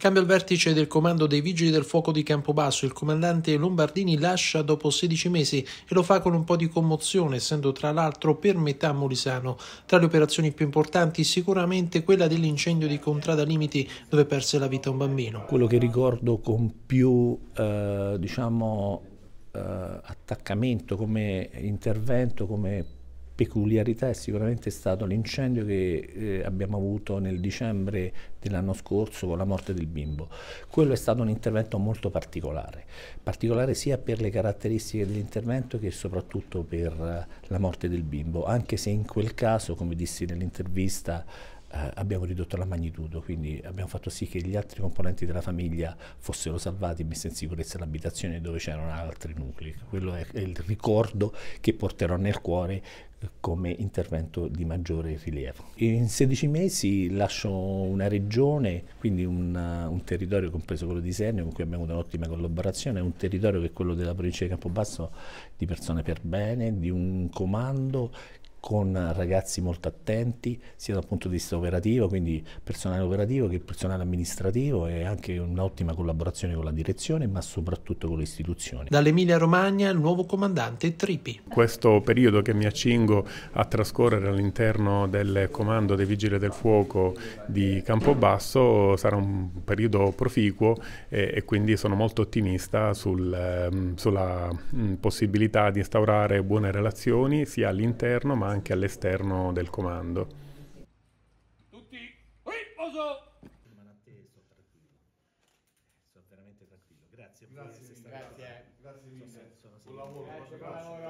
Cambia il vertice del comando dei Vigili del Fuoco di Campobasso. Il comandante Lombardini lascia dopo 16 mesi e lo fa con un po' di commozione, essendo tra l'altro per metà molisano. Tra le operazioni più importanti sicuramente quella dell'incendio di Contrada Limiti dove perse la vita un bambino. Quello che ricordo con più, eh, diciamo, eh, attaccamento come intervento, come peculiarità è sicuramente stato l'incendio che eh, abbiamo avuto nel dicembre dell'anno scorso con la morte del bimbo. Quello è stato un intervento molto particolare, particolare sia per le caratteristiche dell'intervento che soprattutto per eh, la morte del bimbo, anche se in quel caso, come dissi nell'intervista, eh, abbiamo ridotto la magnitudo, quindi abbiamo fatto sì che gli altri componenti della famiglia fossero salvati e messi in sicurezza l'abitazione dove c'erano altri nuclei. Quello è il ricordo che porterò nel cuore come intervento di maggiore rilievo. In 16 mesi lascio una regione, quindi un, un territorio compreso quello di Sernio con cui abbiamo avuto un'ottima collaborazione, un territorio che è quello della provincia di Campobasso di persone per bene, di un comando con ragazzi molto attenti sia dal punto di vista operativo, quindi personale operativo che personale amministrativo e anche un'ottima collaborazione con la direzione ma soprattutto con le istituzioni. Dall'Emilia Romagna il nuovo comandante Tripi. Questo periodo che mi accingo a trascorrere all'interno del comando dei Vigili del Fuoco di Campobasso sarà un periodo proficuo e, e quindi sono molto ottimista sul, ehm, sulla mm, possibilità di instaurare buone relazioni sia all'interno ma anche all'esterno del comando. Tutti qui, poso! Eh, sono veramente tranquillo. Grazie, grazie, grazie, grazie mille. Sono, sono, sono,